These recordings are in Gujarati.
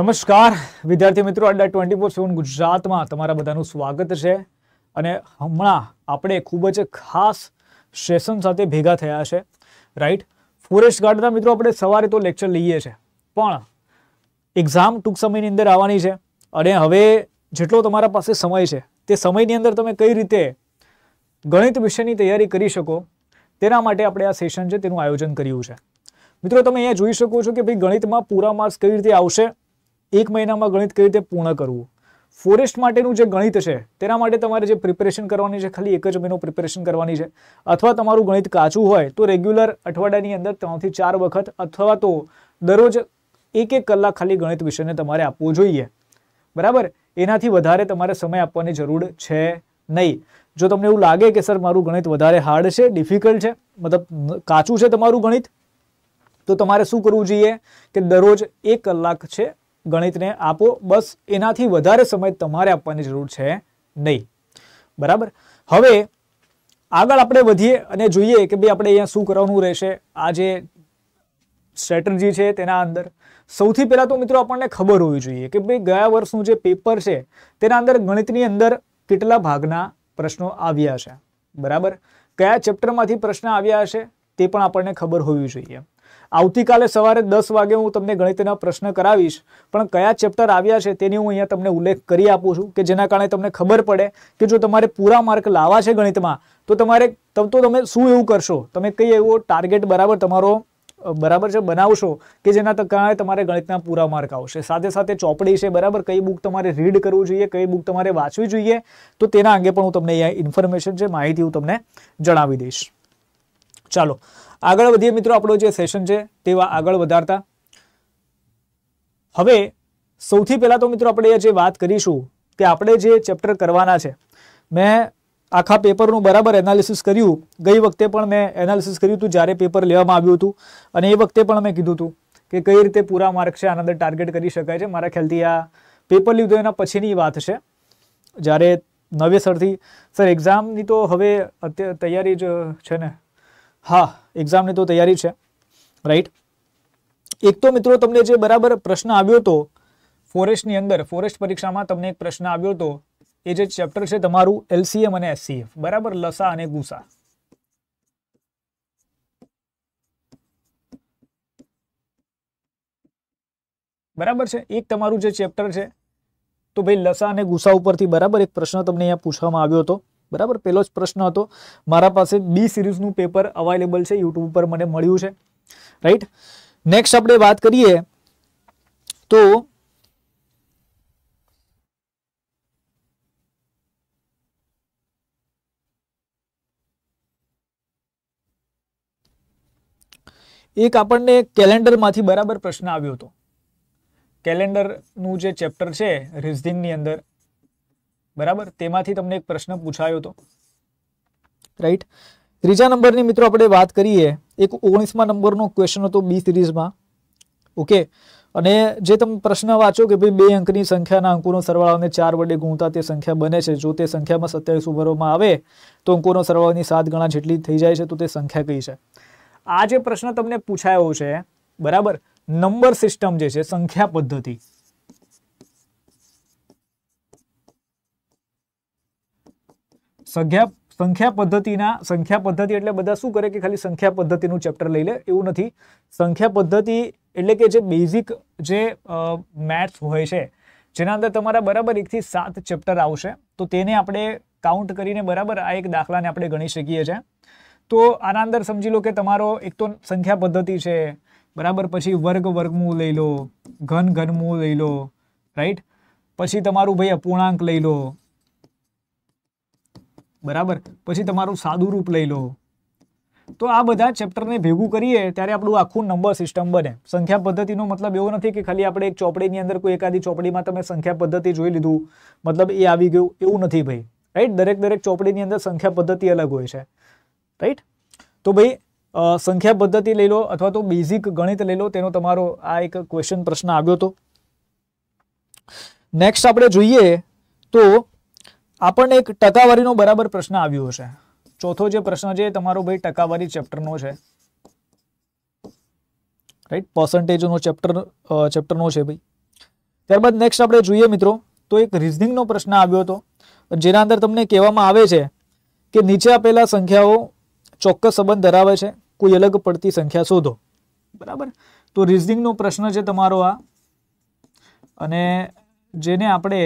નમસ્કાર વિદ્યાર્થી મિત્રો અંડર ટ્વેન્ટી ફોર સેવન ગુજરાતમાં તમારા બધાનું સ્વાગત છે અને હમણાં આપણે ખૂબ જ ખાસ સેશન સાથે ભેગા થયા છે રાઈટ ફોરેસ્ટ ગાર્ડના મિત્રો આપણે સવારે તો લેક્ચર લઈએ છીએ પણ એક્ઝામ ટૂંક સમયની અંદર આવવાની છે અને હવે જેટલો તમારા પાસે સમય છે તે સમયની અંદર તમે કઈ રીતે ગણિત વિષયની તૈયારી કરી શકો તેના માટે આપણે આ સેશન છે તેનું આયોજન કર્યું છે મિત્રો તમે અહીંયા જોઈ શકો છો કે ભાઈ ગણિતમાં પૂરા માર્ક્સ કઈ રીતે આવશે એક મહિનામાં ગણિત કઈ રીતે પૂર્ણ કરવું ફોરેસ્ટ માટેનું જે ગણિત છે તેના માટે તમારે જે પ્રિપેરેશન કરવાની છે ખાલી એક જ મહિનો પ્રિપેરેશન કરવાની છે અથવા તમારું ગણિત કાચું હોય તો રેગ્યુલર અઠવાડિયાની અંદર ત્રણથી ચાર વખત અથવા તો દરરોજ એક એક કલાક ખાલી ગણિત વિષયને તમારે આપવું જોઈએ બરાબર એનાથી વધારે તમારે સમય આપવાની જરૂર છે નહીં જો તમને એવું લાગે કે સર મારું ગણિત વધારે હાર્ડ છે ડિફિકલ્ટ છે મતલબ કાચું છે તમારું ગણિત તો તમારે શું કરવું જોઈએ કે દરરોજ એક કલાક છે ગણિતને આપો બસ એનાથી વધારે સમય તમારે આપવાની જરૂર છે નહીં બરાબર હવે આગળ આપણે વધીએ અને જોઈએ કે ભાઈ આપણે અહીંયા શું કરવાનું રહેશે આ જે સ્ટ્રેટર્જી છે તેના અંદર સૌથી પહેલાં તો મિત્રો આપણને ખબર હોવી જોઈએ કે ભાઈ ગયા વર્ષનું જે પેપર છે તેના અંદર ગણિતની અંદર કેટલા ભાગના પ્રશ્નો આવ્યા છે બરાબર કયા ચેપ્ટરમાંથી પ્રશ્ન આવ્યા હશે તે પણ આપણને ખબર હોવી જોઈએ આવતીકાલે સવારે દસ વાગે હું તમને ગણિતના પ્રશ્ન કરાવીશ પણ કયા ચેપ્ટર આવ્યા છે તેની હું અહીંયા તમને ઉલ્લેખ કરી આપું છું કે જેના કારણે તમને ખબર પડે કે જો તમારે પૂરા માર્ક લાવવા છે ગણિતમાં તો તમારે તો તમે શું એવું કરશો તમે કઈ એવો ટાર્ગેટ બરાબર તમારો બરાબર છે બનાવશો કે જેના કારણે તમારે ગણિતના પૂરા માર્ક આવશે સાથે સાથે ચોપડી છે બરાબર કઈ બુક તમારે રીડ કરવું જોઈએ કઈ બુક તમારે વાંચવી જોઈએ તો તેના અંગે પણ હું તમને અહીંયા ઇન્ફોર્મેશન છે માહિતી હું તમને જણાવી દઈશ ચાલો આગળ વધીએ મિત્રો આપણો જે સેશન છે તેવા આગળ વધારતા હવે સૌથી પહેલાં તો મિત્રો આપણે જે વાત કરીશું કે આપણે જે ચેપ્ટર કરવાના છે મેં આખા પેપરનું બરાબર એનાલિસિસ કર્યું ગઈ વખતે પણ મેં એનાલિસિસ કર્યું હતું જ્યારે પેપર લેવામાં આવ્યું હતું અને એ વખતે પણ મેં કીધું હતું કે કઈ રીતે પૂરા માર્ક છે આના અંદર ટાર્ગેટ કરી શકાય છે મારા ખ્યાલથી આ પેપર લીધું એના પછીની વાત છે જ્યારે નવેસરથી સર એક્ઝામની તો હવે અત્યારે તૈયારી જ છે ને હા એક્ઝામની તો તૈયારી છે રાઈટ એક તો મિત્રો તમને જે બરાબર પ્રશ્ન આવ્યો હતો ફોરેસ્ટની અંદર ફોરેસ્ટ પરીક્ષામાં તમને એક પ્રશ્ન આવ્યો હતો એ જે ચેપ્ટર છે તમારું એલસીએમ અને એસસીએફ બરાબર લસા અને ગુસા બરાબર છે એક તમારું જે ચેપ્ટર છે તો ભાઈ લસા અને ગુસા ઉપરથી બરાબર એક પ્રશ્ન તમને અહીંયા પૂછવામાં આવ્યો હતો બરાબર પહેલો જ પ્રશ્ન હતો મારા પાસે બી સિરીઝનું પેપર અવાઇલેબલ છે યુટ્યુબ ઉપર મને મળ્યું છે રાઈટ નેક્સ્ટ આપણે વાત કરીએ તો એક આપણને કેલેન્ડરમાંથી બરાબર પ્રશ્ન આવ્યો હતો કેલેન્ડરનું જે ચેપ્ટર છે રિઝનિંગની અંદર બરાબર તેમાંથી તમને એક પ્રશ્ન પૂછાયો હતો રાઈટ ત્રીજા નંબરની મિત્રો આપણે વાત કરીએ એક ઓગણીસમાં નંબરનો ક્વેશ્ચન હતો બી સિરીઝમાં ઓકે અને જે તમે પ્રશ્ન વાંચો કે ભાઈ બે અંકની સંખ્યાના અંકોનો અને ચાર વડે ગુણતા તે સંખ્યા બને છે જો તે સંખ્યામાં સત્યાવીસ ઉભરવામાં આવે તો અંકોનો સરવાળોની સાત ગણા જેટલી થઈ જાય છે તો તે સંખ્યા કઈ છે આ જે પ્રશ્ન તમને પૂછાયો છે બરાબર નંબર સિસ્ટમ જે છે સંખ્યા પદ્ધતિ સંખ્યા સંખ્યા પદ્ધતિના સંખ્યા પદ્ધતિ એટલે બધા શું કરે કે ખાલી સંખ્યા પદ્ધતિનું ચેપ્ટર લઈ લે એવું નથી સંખ્યા પદ્ધતિ એટલે કે જે બેઝિક જે મેથ્સ હોય છે જેના અંદર તમારા બરાબર એકથી સાત ચેપ્ટર આવશે તો તેને આપણે કાઉન્ટ કરીને બરાબર આ એક દાખલાને આપણે ગણી શકીએ છીએ તો આના અંદર સમજી લો કે તમારો એક તો સંખ્યા પદ્ધતિ છે બરાબર પછી વર્ગ વર્ગમૂળ લઈ લો ઘન ઘનમૂળ લઈ લો રાઈટ પછી તમારું ભાઈ અપૂર્ણાંક લઈ લો બરાબર પછી તમારું સાદું રૂપ લઈ લો તો આ બધા ચેપ્ટરને ભેગું કરીએ ત્યારે આપણું આખું નંબર સિસ્ટમ બને સંખ્યા પદ્ધતિનો મતલબ એવો નથી કે ખાલી આપણે એક ચોપડીની અંદર કોઈ એકાદી ચોપડીમાં તમે સંખ્યા પદ્ધતિ જોઈ લીધું મતલબ એ આવી ગયું એવું નથી ભાઈ રાઈટ દરેક દરેક ચોપડીની અંદર સંખ્યા પદ્ધતિ અલગ હોય છે રાઈટ તો ભાઈ સંખ્યા પદ્ધતિ લઈ લો અથવા તો બેઝિક ગણિત લઈ લો તેનો તમારો આ એક ક્વેશ્ચન પ્રશ્ન આવ્યો હતો નેક્સ્ટ આપણે જોઈએ તો આપણને એક ટકાવારીનો બરાબર પ્રશ્ન આવ્યો હશે ચોથો જે પ્રશ્ન છે તમારો ભાઈ ટકાવારી ચેપ્ટરનો છે રાઈટ પર્સન્ટેજનો ચેપ્ટર ચેપ્ટરનો છે ભાઈ ત્યારબાદ નેક્સ્ટ આપણે જોઈએ મિત્રો તો એક રિઝનિંગનો પ્રશ્ન આવ્યો હતો જેના અંદર તમને કહેવામાં આવે છે કે નીચે આપેલા સંખ્યાઓ ચોક્કસ સંબંધ ધરાવે છે કોઈ અલગ પડતી સંખ્યા શોધો બરાબર તો રિઝનિંગનો પ્રશ્ન છે તમારો આ અને જેને આપણે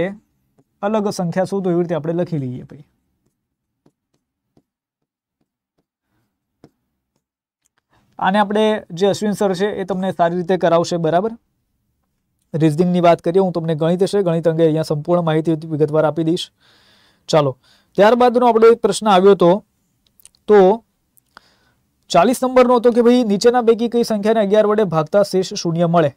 અલગ સંખ્યા શોધો એવી રીતે આપણે લખી લઈએ ભાઈ આને આપણે જે અશ્વિન સર છે એ તમને સારી રીતે કરાવશે બરાબર રિઝનિંગની વાત કરીએ હું તમને ગણિત હશે ગણિત અંગે અહીંયા સંપૂર્ણ માહિતી વિગતવાર આપી દઈશ ચાલો ત્યારબાદનો આપણો એક પ્રશ્ન આવ્યો હતો તો ચાલીસ નંબરનો હતો કે ભાઈ નીચેના પૈકી કઈ સંખ્યાને અગિયાર વડે ભાગતા શેષ શૂન્ય મળે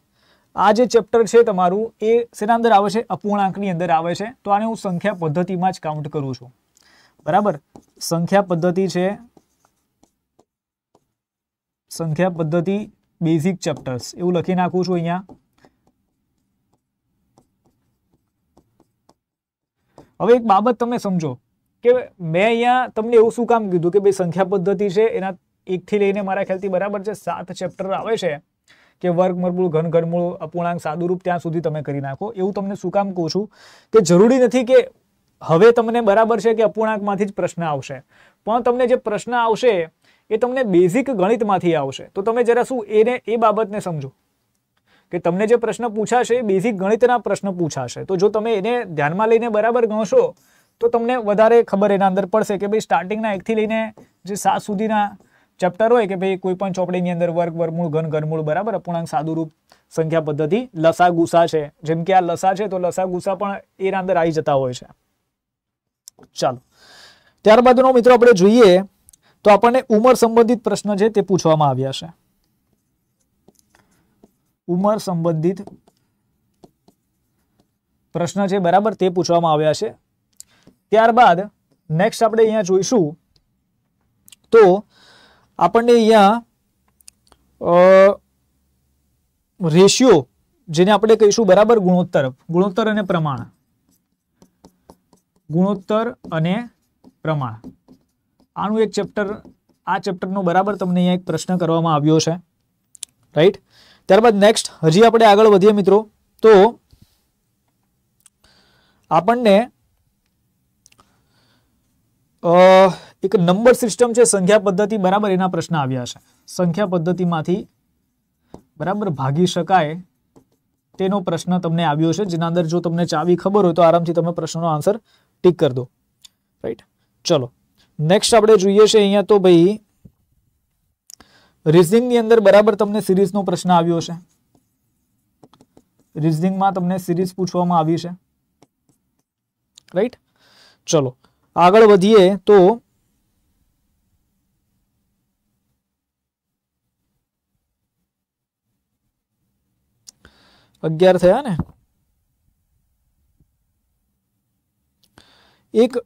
આ જે ચેપ્ટર છે તમારું એ શેના અંદર આવે છે અપૂર્ણાંકની અંદર આવે છે તો આને હું સંખ્યા પદ્ધતિમાં જ કાઉન્ટ કરું છું બરાબર સંખ્યા પદ્ધતિ છે સંખ્યા પદ્ધતિ બેઝિક ચેપ્ટર્સ એવું લખી નાખું છું અહીંયા હવે એક બાબત તમે સમજો કે મેં અહીંયા તમને એવું શું કામ કીધું કે ભાઈ સંખ્યા પદ્ધતિ છે એના એકથી લઈને મારા ખ્યાલથી બરાબર છે સાત ચેપ્ટર આવે છે કે વર્ગમૂળ ઘન ઘનમૂળ અપૂર્ણાંક સાદુરૂપ ત્યાં સુધી તમે કરી નાખો એવું તમને શું કામ કહું છું કે જરૂરી નથી કે હવે તમને બરાબર છે કે અપૂર્ણાંકમાંથી જ પ્રશ્ન આવશે પણ તમને જે પ્રશ્ન આવશે એ તમને બેઝિક ગણિતમાંથી આવશે તો તમે જરા શું એને એ બાબતને સમજો કે તમને જે પ્રશ્ન પૂછાશે એ બેઝિક ગણિતના પ્રશ્ન પૂછાશે તો જો તમે એને ધ્યાનમાં લઈને બરાબર ગણશો તો તમને વધારે ખબર એના અંદર પડશે કે ભાઈ સ્ટાર્ટિંગના એકથી લઈને જે સાત સુધીના ચેપ્ટર હોય કે ભાઈ કોઈ પણ ચોપડીની અંદર વર્ગ વર્ગમૂળ ઘન ઘનમૂળ બરાબર અપૂર્ણાંક સાદુરૂપ સંખ્યા પદ્ધતિ લસા ગુસા છે જેમ કે આ લસા છે તો લસા ગુસા પણ એના અંદર આવી જતા હોય છે ચાલો ત્યારબાદનો મિત્રો આપણે જોઈએ તો આપણને ઉંમર સંબંધિત પ્રશ્ન છે તે પૂછવામાં આવ્યા છે ઉંમર સંબંધિત પ્રશ્ન છે બરાબર તે પૂછવામાં આવ્યા છે ત્યારબાદ નેક્સ્ટ આપણે અહીંયા જોઈશું તો આપણને અહીંયા રેશિયો જેને આપણે કહીશું બરાબર ગુણોત્તર ગુણોત્તર અને પ્રમાણ ગુણોત્તર અને પ્રમાણ આનું એક ચેપ્ટર આ ચેપ્ટરનો બરાબર તમને અહીંયા એક પ્રશ્ન કરવામાં આવ્યો છે રાઈટ ત્યારબાદ નેક્સ્ટ હજી આપણે આગળ વધીએ મિત્રો તો આપણને એક નંબર સિસ્ટમ છે સંખ્યા પદ્ધતિ બરાબર એના પ્રશ્ન આવ્યા છે સંખ્યા પદ્ધતિમાંથી બરાબર ભાગી શકાય તેનો પ્રશ્ન તમને આવ્યો છે જેના અંદર જો તમને ચાવી ખબર હોય તો આરામથી તમે પ્રશ્નનો આન્સર ટીક કરી દો રાઈટ ચલો નેક્સ્ટ આપણે જોઈએ છે અહીંયા તો ભાઈ રિઝનિંગની અંદર બરાબર તમને સિરીઝનો પ્રશ્ન આવ્યો છે રિઝનિંગમાં તમને સિરીઝ પૂછવામાં આવી છે રાઈટ ચલો આગળ વધીએ તો અગિયાર થયા ને એક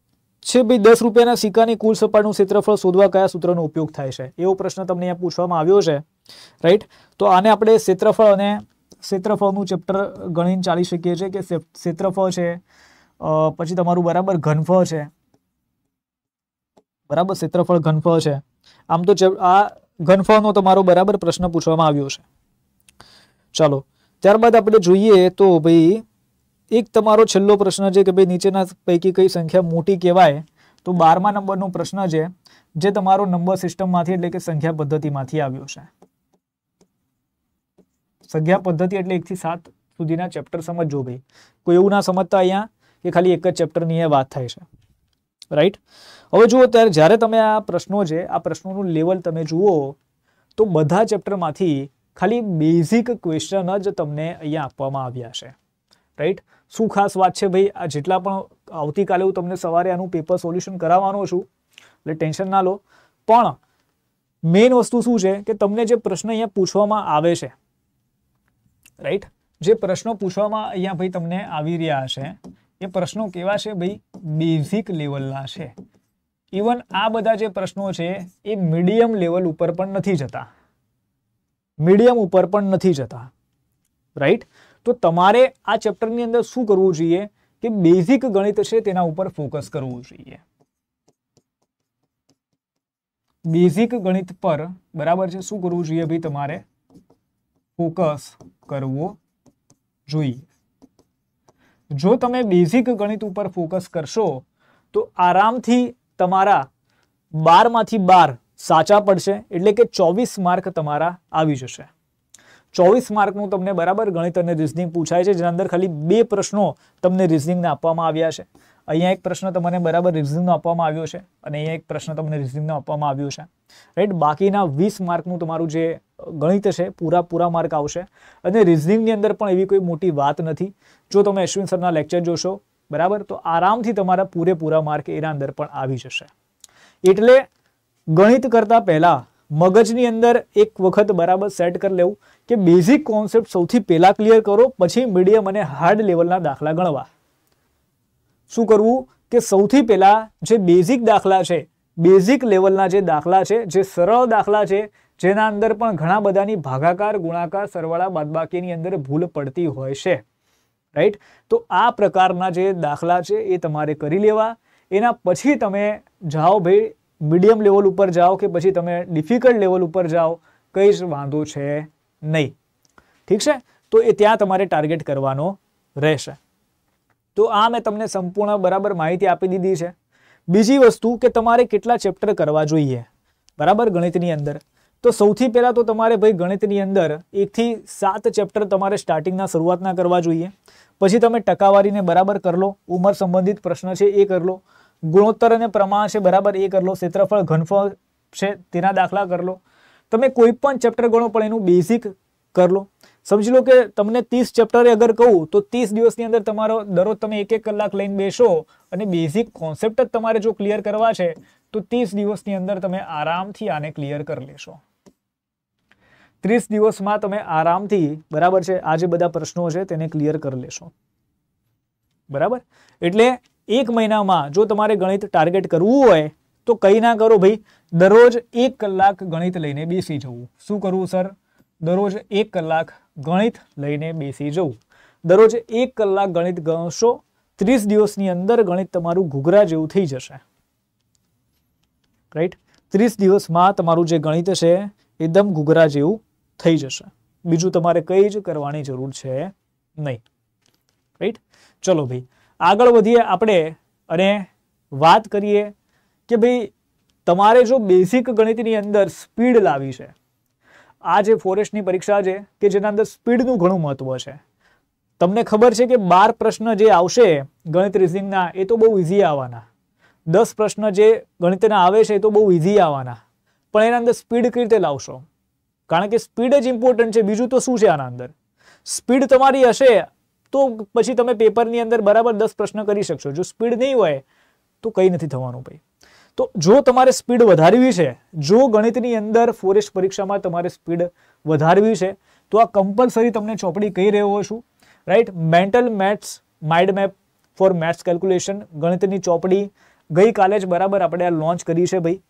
છે ભાઈ દસ રૂપિયાના સિક્કાની કુલ સપાટનું ક્ષેત્રફળ શોધવા કયા સૂત્રનો ઉપયોગ થાય છે એવો પ્રશ્ન તમને અહીંયા પૂછવામાં આવ્યો છે રાઈટ તો આને આપણે ક્ષેત્રફળ અને ક્ષેત્રફળનું ચેપ્ટર ગણીને ચાલી શકીએ છીએ કે ક્ષેત્રફળ છે પછી તમારું બરાબર ઘનફળ છે બરાબર ક્ષેત્રફળ ઘનફળ છે આમ તો આ ઘનફળનો તમારો બરાબર પ્રશ્ન પૂછવામાં આવ્યો છે ચાલો ત્યારબાદ આપણે જોઈએ તો ભાઈ એક તમારો છેલ્લો પ્રશ્ન છે કે ભાઈ નીચેના પૈકી કઈ સંખ્યા મોટી કહેવાય તો બારમા નંબરનો પ્રશ્ન છે જે તમારો નંબર સિસ્ટમમાંથી એટલે કે સંખ્યા પદ્ધતિમાંથી આવ્યો છે સંખ્યા પદ્ધતિ એટલે એકથી સાત સુધીના ચેપ્ટર સમજજો ભાઈ કોઈ એવું ના સમજતા અહીંયા કે ખાલી એક જ ચેપ્ટરની વાત થાય છે રાઈટ હવે જુઓ ત્યારે જ્યારે તમે આ પ્રશ્નો છે આ પ્રશ્નોનું લેવલ તમે જુઓ તો બધા ચેપ્ટરમાંથી ખાલી બેઝિક ક્વેશ્ચન જ તમને અહીંયા આપવામાં આવ્યા છે રાઈટ શું ખાસ વાત છે ભાઈ આ જેટલા પણ આવતીકાલે હું તમને સવારે આનું પેપર સોલ્યુશન કરાવવાનો છું એટલે ટેન્શન ના લો પણ મેઇન વસ્તુ શું છે કે તમને જે પ્રશ્ન અહીંયા પૂછવામાં આવે છે રાઈટ જે પ્રશ્નો પૂછવામાં અહીંયા ભાઈ તમને આવી રહ્યા છે એ પ્રશ્નો કેવા છે ભાઈ બેઝિક લેવલના છે ઇવન આ બધા જે પ્રશ્નો છે એ મીડિયમ લેવલ ઉપર પણ નથી જતા મીડિયમ ઉપર પણ નથી જતા રાઈટ તો તમારે આ ચેપ્ટરની અંદર શું કરવું જોઈએ કે બેઝિક ગણિત છે તેના ઉપર ફોકસ કરવું જોઈએ બેઝિક ગણિત પર બરાબર છે શું કરવું જોઈએ ભાઈ તમારે ફોકસ કરવો જોઈએ જો તમે બેઝિક ગણિત ઉપર ફોકસ કરશો તો આરામથી તમારા બારમાંથી બાર સાચા પડશે એટલે કે ચોવીસ માર્ક તમારા આવી જશે ચોવીસ માર્કનું તમને બરાબર ગણિત અને રિઝનિંગ પૂછાય છે જેના અંદર ખાલી બે પ્રશ્નો તમને રિઝનિંગના આપવામાં આવ્યા છે અહીંયા એક પ્રશ્ન તમને બરાબર રિઝનિંગનો આપવામાં આવ્યો છે અને અહીંયા એક પ્રશ્ન તમને રિઝનિંગનો આપવામાં આવ્યો છે રાઈટ બાકીના વીસ માર્કનું તમારું જે ગણિત છે પૂરા પૂરા માર્ક આવશે અને રિઝનિંગની અંદર પણ એવી કોઈ મોટી વાત નથી જો તમે અશ્વિન સરના લેક્ચર જોશો બરાબર તો આરામથી તમારા પૂરેપૂરા માર્ક એના અંદર પણ આવી જશે એટલે ગણિત કરતાં પહેલાં મગજની અંદર એક વખત બરાબર સેટ કરી લેવું કે બેઝિક કોન્સેપ્ટ સૌથી પહેલાં ક્લિયર કરો પછી મીડિયમ અને હાર્ડ લેવલના દાખલા ગણવા શું કરવું કે સૌથી પહેલાં જે બેઝિક દાખલા છે બેઝિક લેવલના જે દાખલા છે જે સરળ દાખલા છે જેના અંદર પણ ઘણા બધાની ભાગાકાર ગુણાકાર સરવાળા બાદબાકીની અંદર ભૂલ પડતી હોય છે રાઈટ તો આ પ્રકારના જે દાખલા છે એ તમારે કરી લેવા એના પછી તમે જાઓ ભાઈ મીડિયમ લેવલ ઉપર જાઓ કે પછી તમે ડિફિકલ્ટ લેવલ ઉપર જાઓ કંઈ જ વાંધો છે નહીં ઠીક છે તો એ ત્યાં તમારે ટાર્ગેટ કરવાનો રહેશે તો આ મેં તમને સંપૂર્ણ બરાબર માહિતી આપી દીધી છે બીજી વસ્તુ કે તમારે કેટલા ચેપ્ટર કરવા જોઈએ બરાબર ગણિતની અંદર તો સૌથી પહેલાં તો તમારે ભાઈ ગણિતની અંદર એકથી સાત ચેપ્ટર તમારે સ્ટાર્ટિંગના શરૂઆતના કરવા જોઈએ પછી તમે ટકાવારીને બરાબર કરી લો ઉંમર સંબંધિત પ્રશ્ન છે એ કરી લો ગુણોત્તર અને પ્રમાણ છે બરાબર એ કરી લો ક્ષેત્રફળ ઘનફળ છે તેના દાખલા કરી લો તમે કોઈ પણ ચેપ્ટર ગણો પણ એનું બેઝિક કરી લો સમજી લો કે તમને ત્રીસ ચેપ્ટરે અગર કહું તો ત્રીસ દિવસની અંદર તમારો દરરોજ તમે એક એક કલાક લઈને બેસો અને બેઝિક કોન્સેપ્ટ જ તમારે જો ક્લિયર કરવા છે તો ત્રીસ દિવસની અંદર તમે આરામથી આને ક્લિયર કરી લેશો ત્રીસ દિવસમાં તમે આરામથી બરાબર છે આ જે બધા પ્રશ્નો છે તેને ક્લિયર કરી લેશો બરાબર એટલે એક મહિનામાં જો તમારે ગણિત ટાર્ગેટ કરવું હોય તો કંઈ ના કરો ભાઈ દરરોજ એક કલાક ગણિત લઈને બેસી જવું શું કરવું સર દરરોજ એક કલાક ગણિત લઈને બેસી જવું દરરોજ એક કલાક ગણિત ગણશો ત્રીસ દિવસની અંદર ગણિત તમારું ઘૂઘરા જેવું થઈ જશે રાઈટ ત્રીસ દિવસમાં તમારું જે ગણિત છે એકદમ ઘૂઘરા જેવું થઈ જશે બીજું તમારે કંઈ જ કરવાની જરૂર છે નહીં રાઈટ ચલો ભાઈ આગળ વધીએ આપણે અને વાત કરીએ કે ભાઈ તમારે જો બેઝિક ગણિતની અંદર સ્પીડ લાવી છે આ જે ફોરેસ્ટની પરીક્ષા છે કે જેના અંદર સ્પીડનું ઘણું મહત્ત્વ છે તમને ખબર છે કે બાર પ્રશ્ન જે આવશે ગણિત રિઝનિંગના એ તો બહુ ઇઝી આવવાના દસ પ્રશ્ન જે ગણિતના આવે છે એ તો બહુ ઇઝી આવવાના પણ એના અંદર સ્પીડ કઈ રીતે લાવશો કારણ કે સ્પીડ જ ઇમ્પોર્ટન્ટ છે બીજું તો શું છે આના અંદર સ્પીડ તમારી હશે તો પછી તમે પેપરની અંદર બરાબર દસ પ્રશ્ન કરી શકશો જો સ્પીડ નહીં હોય તો કંઈ નથી થવાનું ભાઈ તો જો તમારે સ્પીડ વધારવી છે જો ગણિતની અંદર ફોરેસ્ટ પરીક્ષામાં તમારે સ્પીડ વધારવી છે તો આ કમ્પલસરી તમને ચોપડી કહી રહ્યો છું right mental maths mind map for maths calculation ગણિતની ચોપડી ગઈકાલે જ બરાબર આપણે આ લોન્ચ કરી છે ભાઈ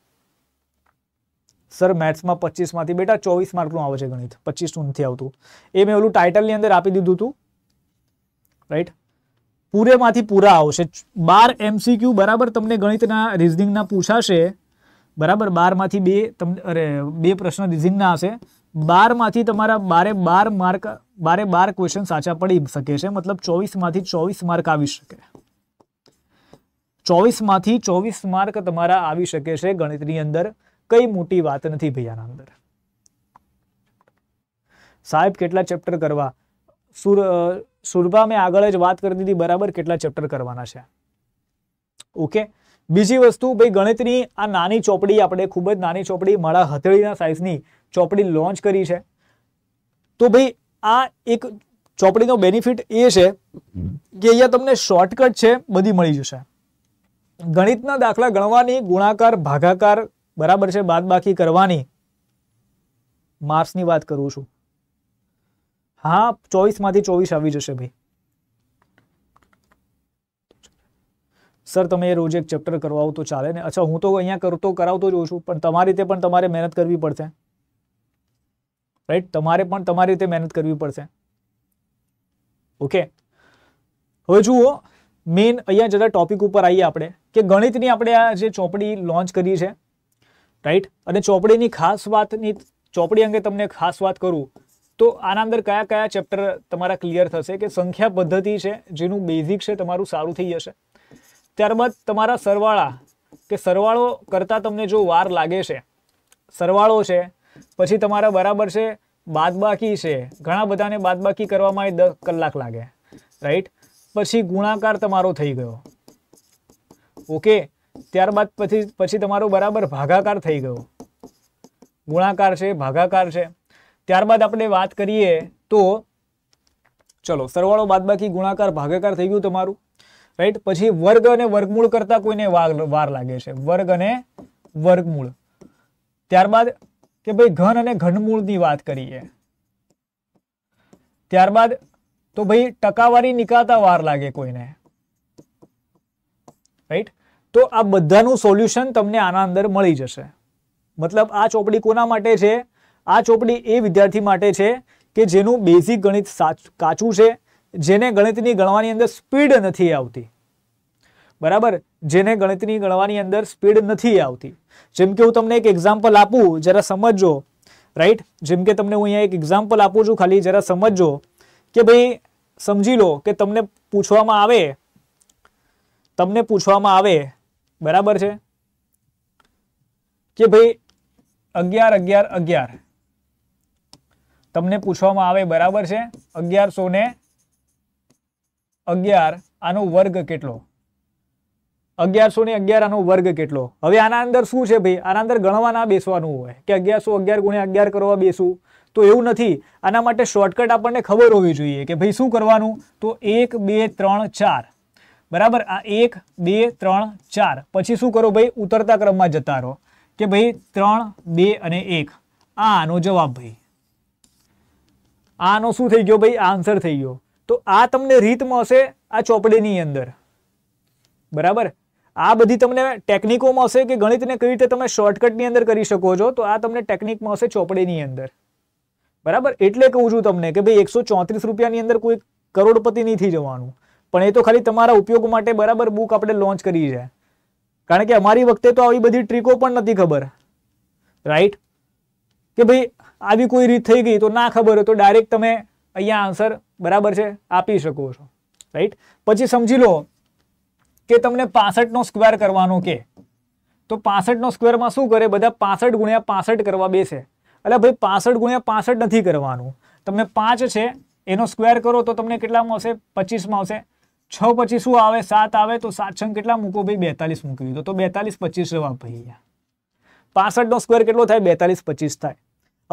સર મેથ્સમાં પચીસમાંથી બેટા ચોવીસ માર્કનું આવે છે ગણિત પચીસનું નથી આવતું એ મેં ઓલું ટાઇટલની અંદર આપી દીધું હતું રાઈટ પૂરેમાંથી પૂરા આવશે બાર એમસીક્યુ બરાબર તમને ગણિતના રિઝનિંગના પૂછાશે બરાબર બારમાંથી બે તમને અરે બે પ્રશ્ન રિઝિંગના હશે બારમાંથી તમારા બારે બાર માર્ક બારે બાર ક્વેશ્ચન સાચા પડી શકે છે મતલબ ચોવીસમાંથી ચોવીસ માર્ક આવી શકે ચોવીસમાંથી ચોવીસ માર્ક તમારા આવી શકે છે ગણિતની અંદર કઈ મોટી વાત નથી ભૈયાના અંદર સાહેબ કેટલા ચેપ્ટર કરવા સુર સુરભા મેં આગળ જ વાત કરી દીધી બરાબર કેટલા ચેપ્ટર કરવાના છે ઓકે બીજી વસ્તુ ભાઈ ગણિતની આ નાની ચોપડી આપણે ખૂબ જ નાની ચોપડી મારા હથેળીના સાઇઝની ચોપડી લોન્ચ કરી છે તો ભાઈ આ એક ચોપડીનો બેનિફિટ એ છે કે અહીંયા તમને શોર્ટકટ છે બધી મળી જશે ગણિતના દાખલા ગણવાની ગુણાકાર ભાગાકાર બરાબર છે બાદબાકી કરવાની માર્ક્સની વાત કરું છું હા ચોવીસમાંથી ચોવીસ આવી જશે ભાઈ સર તમે રોજ એક ચેપ્ટર કરવાઓ તો ચાલે ને અચ્છા હું તો અહીંયા કરતો કરાવતો જ છું પણ તમારી રીતે પણ તમારે મહેનત કરવી પડશે રાઈટ તમારે પણ તમારી રીતે મહેનત કરવી પડશે ઓકે હવે જુઓ મેઇન અહીંયા જરા ટોપિક ઉપર આવીએ આપણે કે ગણિતની આપણે આ જે ચોપડી લોન્ચ કરી છે રાઈટ અને ચોપડીની ખાસ વાતની ચોપડી અંગે તમને ખાસ વાત કરું તો આના અંદર કયા કયા ચેપ્ટર તમારા ક્લિયર થશે કે સંખ્યા પદ્ધતિ છે જેનું બેઝિક છે તમારું સારું થઈ જશે ત્યારબાદ તમારા સરવાળા કે સરવાળો કરતાં તમને જો વાર લાગે છે સરવાળો છે પછી તમારા બરાબર છે બાદબાકી છે ઘણા બધાને બાદબાકી કરવામાં એ દસ કલાક લાગે રાઈટ પછી ગુણાકાર તમારો થઈ ગયો ઓકે ત્યારબાદ પછી પછી તમારો બરાબર ભાગાકાર થઈ ગયો ગુણાકાર છે ભાગાકાર છે ત્યારબાદ આપણે વાત કરીએ તો ચલો સરવાળો બાદબાકી ગુણાકાર ભાગાકાર થઈ ગયું તમારું રાઈટ પછી વર્ગ અને વર્ગમૂળ કરતા કોઈને વાર લાગે છે વર્ગ અને વર્ગમૂળ ત્યારબાદ કે ભાઈ ઘન અને ઘનમૂળની વાત કરીએ ત્યારબાદ તો ભાઈ ટકાવારી નીકળતા વાર લાગે કોઈને રાઈટ તો આ બધાનું સોલ્યુશન તમને આના અંદર મળી જશે મતલબ આ ચોપડી કોના માટે છે આ ચોપડી એ વિદ્યાર્થી માટે છે કે જેનું બેઝિક ગણિત કાચું છે જેને ગણિતની ગણવાની અંદર સ્પીડ નથી આવતી બરાબર જેને ગણિતની ગણવાની અંદર સ્પીડ નથી આવતી જેમ કે હું તમને એક એક્ઝામ્પલ આપું જરા સમજો રાઈટ જેમ કે તમને હું અહીંયા એક એક્ઝામ્પલ આપું છું ખાલી જરા સમજો કે ભાઈ સમજી લો કે તમને પૂછવામાં આવે તમને પૂછવામાં આવે બરાબર છે કે ભાઈ અગિયાર અગિયાર અગિયાર તમને પૂછવામાં આવે બરાબર છે અગિયારસો ને અગિયાર આનો વર્ગ કેટલો અગિયારસો ને અગિયાર આનો વર્ગ કેટલો હવે આના અંદર શું છે ભાઈ આના અંદર ગણવાના બેસવાનું હોય કે અગિયારસો અગિયાર ગુણ્યા અગિયાર કરવા બેસું તો એવું નથી આના માટે શોર્ટકટ આપણને ખબર હોવી જોઈએ કે ભાઈ શું કરવાનું તો એક બે ત્રણ ચાર બરાબર આ એક બે ત્રણ ચાર પછી શું કરો ભાઈ ઉતરતા ક્રમમાં જતા રહો કે ભાઈ ત્રણ બે અને એક આ આનો જવાબ ભાઈ આનો શું થઈ ગયો ભાઈ આન્સર થઈ ગયો તો આ તમને રીત મળશે આ ચોપડીની અંદર બરાબર આ બધી તમને ટેકનિકો મળશે કે ગણિતને કઈ રીતે તમે શોર્ટકટની અંદર કરી શકો છો તો આ તમને ટેકનિક મળશે ચોપડીની અંદર બરાબર એટલે કહું છું તમને કે ભાઈ એકસો ચોત્રીસ રૂપિયાની અંદર કોઈ કરોડપતિ નહીં જવાનું પણ એ તો ખાલી તમારા ઉપયોગ માટે બરાબર બુક આપણે લોન્ચ કરી છે કારણ કે અમારી વખતે તો આવી બધી ટ્રીકો પણ નથી ખબર રાઈટ કે ભાઈ આવી કોઈ રીત થઈ ગઈ તો ના ખબર હોય તો ડાયરેક્ટ તમે અહીંયા આન્સર બરાબર છે આપી શકો છો રાઈટ પછી સમજી લો કે તમને પાસઠનો સ્ક્વેર કરવાનો કે તો પાસઠનો સ્કવેરમાં શું કરે બધા પાસઠ ગુણ્યા પાસઠ કરવા બેસે એટલે ભાઈ પાસઠ ગુણ્યા પાસઠ નથી કરવાનું તમે પાંચ છે એનો સ્ક્વેર કરો તો તમને કેટલામાં આવશે પચીસમાં આવશે છ પછી શું આવે સાત આવે તો સાત છંગ કેટલા મૂકો ભાઈ બેતાલીસ મૂકી દીધો તો બેતાલીસ પચીસ જવાબ ભાઈ પાસઠનો સ્ક્વેર કેટલો થાય બેતાલીસ પચીસ થાય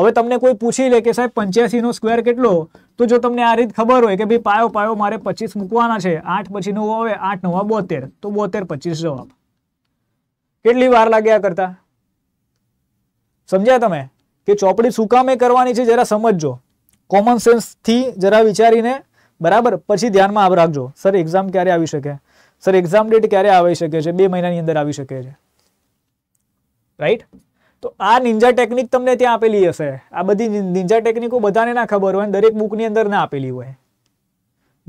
હવે તમને કોઈ પૂછી લે કે સાહેબ પંચ્યાસીનો સ્ક્વેર કેટલો તો જો તમને આ રીત ખબર હોય કે ભાઈ પાયો પાયો મારે પચીસ મૂકવાના છે આઠ પછી નવ આવે આઠ નવા બોતેર તો બોતેર પચીસ જવાબ કેટલી વાર લાગે આ કરતા સમજ્યા તમે કે ચોપડી સુકામે કરવાની છે જરા સમજજો કોમન સેન્સથી જરા વિચારીને બરાબર પછી ધ્યાનમાં આવ રાખજો સર એક્ઝામ ક્યારે આવી શકે સર એક્ઝામ ડેટ ક્યારે આવી શકે છે બે મહિનાની અંદર આવી શકે છે રાઈટ તો આ નિંજા ટેકનિક તમને ત્યાં આપેલી હશે આ બધી નિંજા ટેકનિકો બધાને ના ખબર હોય દરેક બુકની અંદર ના આપેલી હોય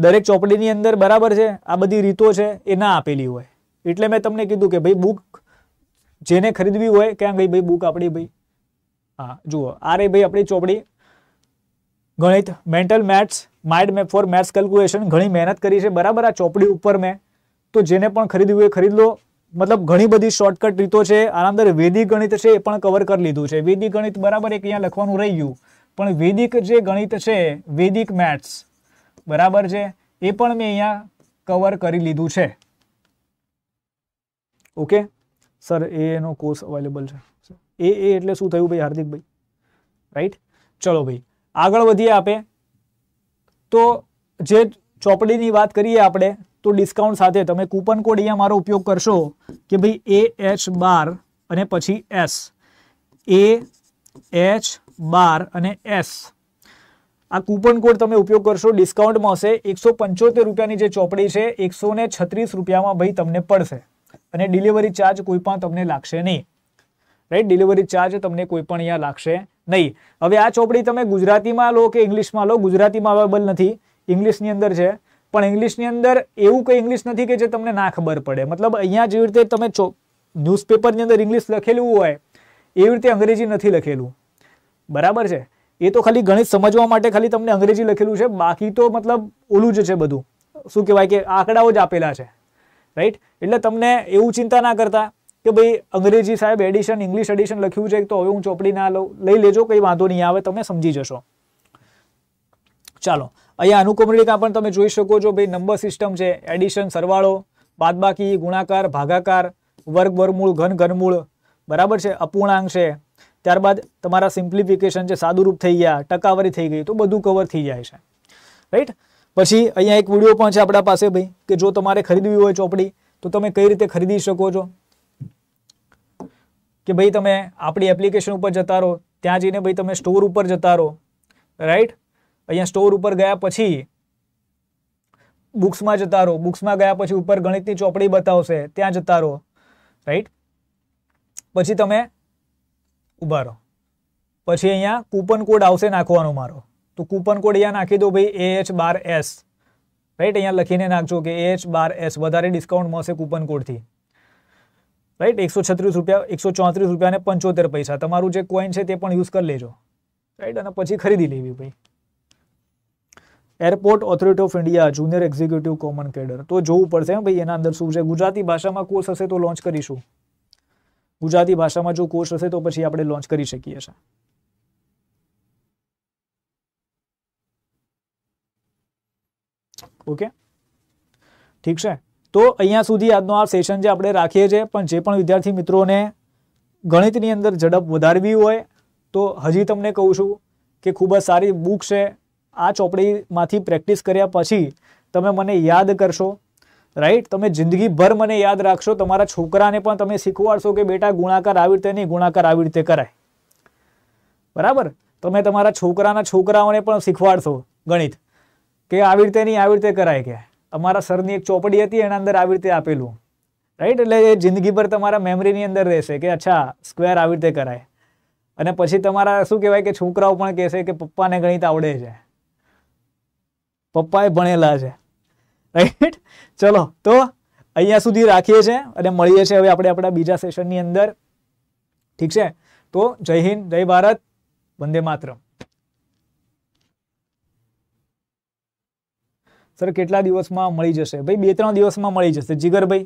દરેક ચોપડીની અંદર બરાબર છે આ બધી રીતો છે એ ના આપેલી હોય એટલે મેં તમને કીધું કે ભાઈ બુક જેને ખરીદવી હોય ક્યાં ગઈ ભાઈ બુક આપણી ભાઈ હા જુઓ આ રે ભાઈ આપણી ચોપડી ગણિત mental maths mind map for maths calculation ઘણી મહેનત કરી છે બરાબર આ ચોપડી ઉપર મેં તો જેને પણ ખરીદવું એ ખરીદ લો મતલબ ઘણી બધી શોર્ટકટ રીતો છે આના અંદર વેદિક ગણિત છે એ પણ કવર કરી લીધું છે વેદિક ગણિત બરાબર એક અહીંયા લખવાનું રહી ગયું પણ વેદિક જે ગણિત છે વેદિક મેથ્સ બરાબર છે એ પણ મેં અહીંયા કવર કરી લીધું છે ઓકે સર એનો કોર્સ અવેલેબલ છે એ એ એટલે શું થયું ભાઈ હાર્દિકભાઈ રાઈટ ચલો ભાઈ આગળ વધીએ આપે તો જે ચોપડીની વાત કરીએ આપણે તો ડિસ્કાઉન્ટ સાથે તમે કૂપન કોડ અહીંયા મારો ઉપયોગ કરશો કે ભાઈ એ એચ બાર અને પછી એસ એ એચ બાર અને એસ આ કૂપન કોડ તમે ઉપયોગ કરશો ડિસ્કાઉન્ટમાં હશે એકસો પંચોતેર રૂપિયાની જે ચોપડી છે એકસો ને છત્રીસ રૂપિયામાં ભાઈ તમને પડશે અને ડિલિવરી ચાર્જ કોઈ પણ તમને લાગશે નહીં રાઈટ ડિલિવરી ચાર્જ તમને કોઈ પણ અહીંયા લાગશે નહીં હવે આ ચોપડી તમે ગુજરાતીમાં લો કે ઇંગ્લિશમાં લો ગુજરાતીમાં અવેલેબલ નથી ઇંગ્લિશની અંદર છે પણ ઇંગ્લિશની અંદર એવું કંઈ ઇંગ્લિશ નથી કે જે તમને ના ખબર પડે મતલબ અહીંયા જેવી રીતે તમે ન્યૂઝપેપરની અંદર ઇંગ્લિશ લખેલું હોય એવી રીતે અંગ્રેજી નથી લખેલું બરાબર છે એ તો ખાલી ગણિત સમજવા માટે ખાલી તમને અંગ્રેજી લખેલું છે બાકી તો મતલબ ઓલું જ છે બધું શું કહેવાય કે આંકડાઓ જ આપેલા છે રાઈટ એટલે તમને એવું ચિંતા ના કરતા કે ભાઈ અંગ્રેજી સાહેબ એડિશન ઇંગ્લિશ એડિશન લખ્યું છે તો હવે હું ચોપડી ના લઉં લઈ લેજો કંઈ વાંધો નહીં આવે તમે સમજી જશો ચાલો અહીંયા અનુક્રમણિકા પણ તમે જોઈ શકો છો ભાઈ નંબર સિસ્ટમ છે એડિશન સરવાળો બાદબાકી ગુણાકાર ભાગાકાર વર્ગ વર્ગમૂળ ઘન ઘનમૂળ બરાબર છે અપૂર્ણાંક છે ત્યારબાદ તમારા સિમ્પ્લિફિકેશન છે સાદુરૂપ થઈ ગયા ટકાવારી થઈ ગઈ તો બધું કવર થઈ જાય છે રાઈટ પછી અહીંયા એક વિડીયો પણ છે આપણા પાસે ભાઈ કે જો તમારે ખરીદવી હોય ચોપડી તો તમે કઈ રીતે ખરીદી શકો છો કે ભાઈ તમે આપણી એપ્લિકેશન ઉપર જતા રહો ત્યાં જઈને ભાઈ તમે સ્ટોર ઉપર જતા રહો રાઈટ અહીંયા સ્ટોર ઉપર ગયા પછી બુક્સમાં જતા રહો બુક્સમાં ગયા પછી ઉપર ગણિતની ચોપડી બતાવશે ત્યાં જતા રહો રાઈટ પછી તમે ઊભા રહો પછી અહીંયા કૂપન કોડ આવશે નાખવાનો મારો તો કૂપન કોડ અહીંયા નાખી દો ભાઈ એ એચ બાર એસ રાઈટ અહીંયા લખીને નાખજો કે એ એચ બાર એસ વધારે ડિસ્કાઉન્ટ મળશે કૂપન કોડથી રાઈટ એકસો છત્રીસ રૂપિયા એકસો ચોત્રીસ રૂપિયા અને પંચોતેર પૈસા તમારું જે કોઈન છે તે પણ યુઝ કરી લેજો રાઈટ અને પછી ખરીદી લેવી ભાઈ airport authority of India junior executive common cadre તો જોવું પડશે ભાઈ એના અંદર શું છે ગુજરાતી ભાષામાં કોર્સ હશે તો લોન્ચ કરીશું ગુજરાતી ભાષામાં જો કોર્સ હશે તો પછી આપણે લોન્ચ કરી શકીએ છીએ ઓકે ઠીક છે તો અહીંયા સુધી આજનો આ સેશન જે આપણે રાખીએ છીએ પણ જે પણ વિદ્યાર્થી મિત્રોને ગણિતની અંદર ઝડપ વધારવી હોય તો હજી તમને કહું છું કે ખૂબ જ સારી બુક છે આ ચોપડીમાંથી પ્રેક્ટિસ કર્યા પછી તમે મને યાદ કરશો રાઈટ તમે જિંદગીભર મને યાદ રાખશો તમારા છોકરાને પણ તમે શીખવાડશો કે બેટા ગુણાકાર આવી રીતે નહીં ગુણાકાર આવી રીતે કરાય બરાબર તમે તમારા છોકરાના છોકરાઓને પણ શીખવાડશો ગણિત કે આવી રીતે નહીં આવી રીતે કરાય કે અમારા સરની એક ચોપડી હતી એના અંદર આવી રીતે આપેલું રાઈટ એટલે એ જિંદગીભર તમારા મેમરીની અંદર રહેશે કે અચ્છા સ્ક્વેર આવી રીતે કરાય અને પછી તમારા શું કહેવાય કે છોકરાઓ પણ કહેશે કે પપ્પાને ગણિત આવડે છે પપ્પાએ ભણેલા છે રાઈટ ચલો તો અહીંયા સુધી રાખીએ છીએ અને મળીએ છીએ હવે આપણે આપણા બીજા સેશનની અંદર ઠીક છે તો જય હિન્દ જય ભારત વંદે માત્રમ સર કેટલા દિવસમાં મળી જશે ભાઈ બે ત્રણ દિવસમાં મળી જશે જીગરભાઈ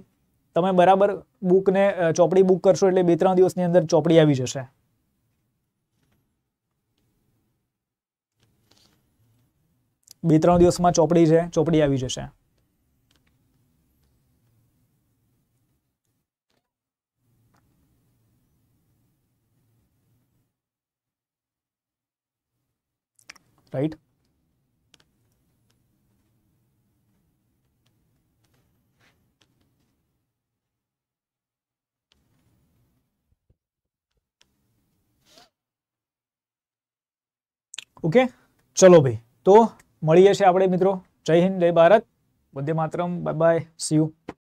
તમે બરાબર બુકને ચોપડી બુક કરશો એટલે બે ત્રણ દિવસની અંદર ચોપડી આવી જશે बे त्रो दिवस में चोपड़ी है चोपड़ी आई जैसे राइट ओके चलो भाई तो મળીએ છીએ આપણે મિત્રો Jai Hind Jai Bharat Vande Mataram bye bye see you